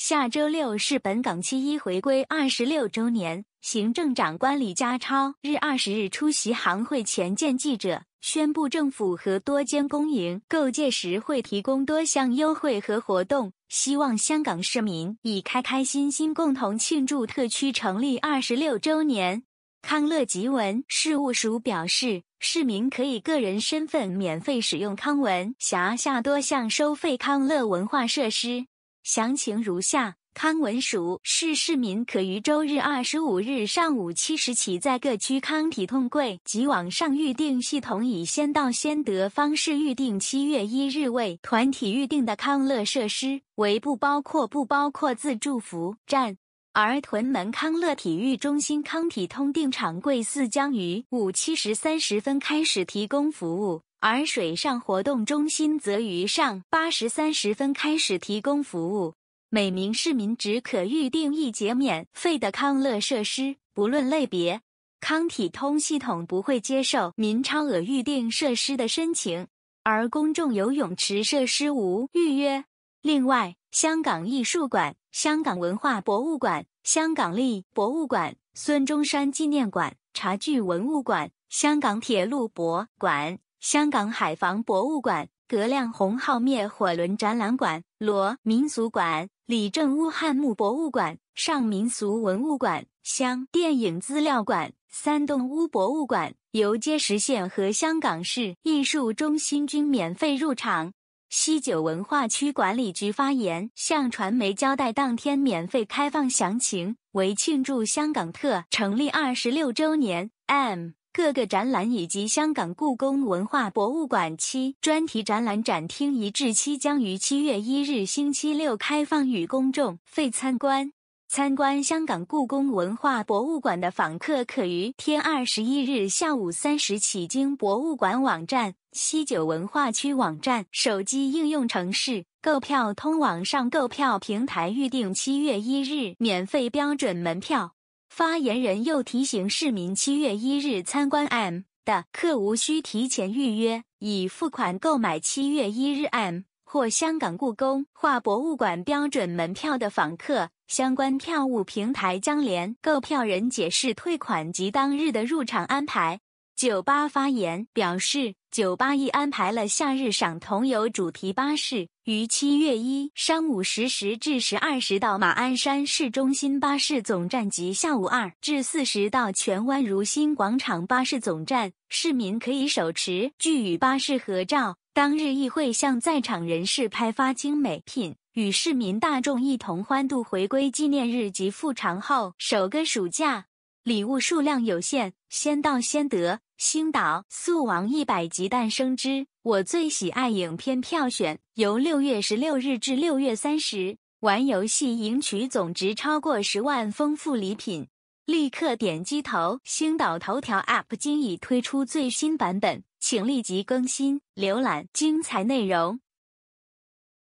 下周六是本港七一回归二十六周年。行政长官李家超日二十日出席行会前见记者，宣布政府和多间公营构届时会提供多项优惠和活动，希望香港市民以开开心心共同庆祝特区成立二十六周年。康乐及文事务署表示，市民可以个人身份免费使用康文辖下多项收费康乐文化设施。详情如下：康文署市市民可于周日二十五日上午七时起，在各区康体通柜及网上预订系统以先到先得方式预订七月一日为团体预订的康乐设施，为不包括不包括自助服务站。而屯门康乐体育中心康体通定场柜四将于午七时三十分开始提供服务。而水上活动中心则于上八时三十分开始提供服务，每名市民只可预定一节免费的康乐设施，不论类别。康体通系统不会接受民超额预定设施的申请，而公众游泳池设施无预约。另外，香港艺术馆、香港文化博物馆、香港立博物馆、孙中山纪念馆、茶具文物馆、香港铁路博物馆。香港海防博物馆、葛亮红号灭火轮展览馆、罗民俗馆、李正乌汉墓博物馆、上民俗文物馆、乡电影资料馆、三栋屋博物馆、由街石县和香港市艺术中心均免费入场。西九文化区管理局发言向传媒交代当天免费开放详情，为庆祝香港特成立二十六周年。M 各个展览以及香港故宫文化博物馆七专题展览展厅一至七将于七月一日星期六开放与公众费参观。参观香港故宫文化博物馆的访客可于天二十一日下午三时起，经博物馆网站、西九文化区网站、手机应用程式购票通网上购票平台预订七月一日免费标准门票。发言人又提醒市民，七月一日参观 M 的客无需提前预约。已付款购买七月一日 M 或香港故宫画博物馆标准门票的访客，相关票务平台将连购票人解释退款及当日的入场安排。酒吧发言表示。酒吧亦安排了夏日赏桐游主题巴士，于七月一上午十时至十二时到马鞍山市中心巴士总站，及下午二至四时到荃湾如心广场巴士总站。市民可以手持具与巴士合照，当日亦会向在场人士派发精美品，与市民大众一同欢度回归纪念日及复常后首个暑假。礼物数量有限，先到先得。星岛《宿王一百集诞生之我最喜爱影片票选》由六月十六日至六月三十，玩游戏赢取总值超过十万丰富礼品，立刻点击头，星岛头条 App 今已推出最新版本，请立即更新，浏览精彩内容。